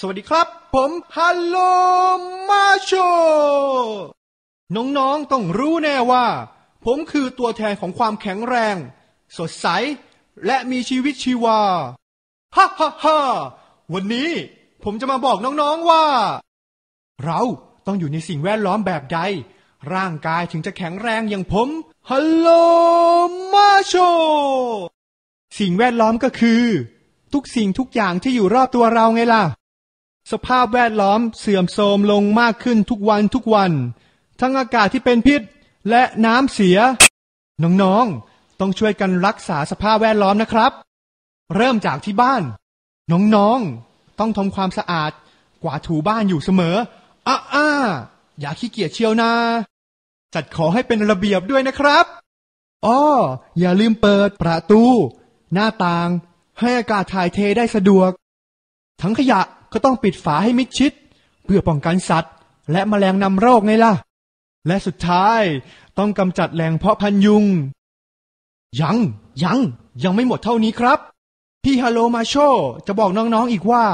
สวัสดีครับ ผมฮัลโลมาโช น้องๆต้องรู้แน่ว่า ผมคือตัวแทนของความแข็งแรง สดใสและมีชีวิตชีวา ฮ่าฮ่าฮ่าวันนี้ผมจะมาบอกน้องๆว่า เราต้องอยู่ในสิ่งแวดล้อมแบบใด ร่างกายถึงจะแข็งแรงอย่างผมฮัลโลมาโช สิ่งแวดล้อมก็คือ ทุกสิ่งทุกอย่างที่อยู่รอบตัวเราไงล่ะสภาพแวดล้อมเสื่อมโทรมลงมากขึ้นทุกวันทุกวัน ทั้งอากาศที่เป็นพิษและน้ำเสียน้องๆต้องช่วยกันรักษาสภาพแวดล้อมนะครับ เริ่มจากที่บ้าน น้องๆ ต้องทำความสะอาดกวาดถูบ้านอยู่เสมออ้าออย่าขี้เกียจเชียวนาจัดขอให้เป็นระเบียบด้วยนะครับอ้ออย่าลืมเปิดประตูหน้าต่าง ให้อากาศถ่ายเทได้สะดวก ทั้งขยะก็ต้องปิดฝาให้มิดชิด เพื่อป้องกันสัตว์ และมแมลงนำโรคไงล่ะ และสุดท้ายต้องกำจัดแหล่งเพาะพันยุง ยัง ยัง ยังไม่หมดเท่านี้ครับ พี่ฮัลโลมาโช จะบอกน้องๆออีกว่า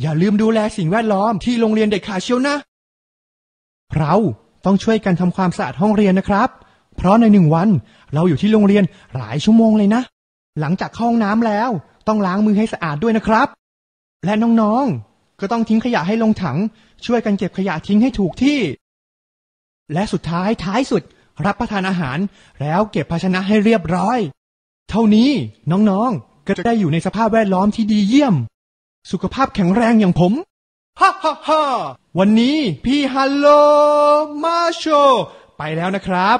อย่าลืมดูแลสิ่งแวดล้อมที่โรงเรียนเด็กขาเชียวนะ เราต้องช่วยกันทำความสะอาดห้องเรียนนะครับ เพราะในหนึ่งวันเราอยู่ที่โรงเรียนหลายชั่วโมงเลยนะ หลังจากห้องน้ำแล้วต้องล้างมือให้สะอาดด้วยนะครับ และน้องๆก็ต้องทิ้งขยะให้ลงถัง ช่วยกันเก็บขยะทิ้งให้ถูกที่ และสุดท้ายท้ายสุด รับประทานอาหาร แล้วเก็บภาชนะให้เรียบร้อย เท่านี้น้องๆ ก็จะได้อยู่ในสภาพแวดล้อมที่ดีเยี่ยม สุขภาพแข็งแรงอย่างผมฮ่าฮ่าฮ่าวันนี้พี่ฮัลโลมาโชไปแล้วนะครับ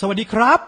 สวัสดีครับ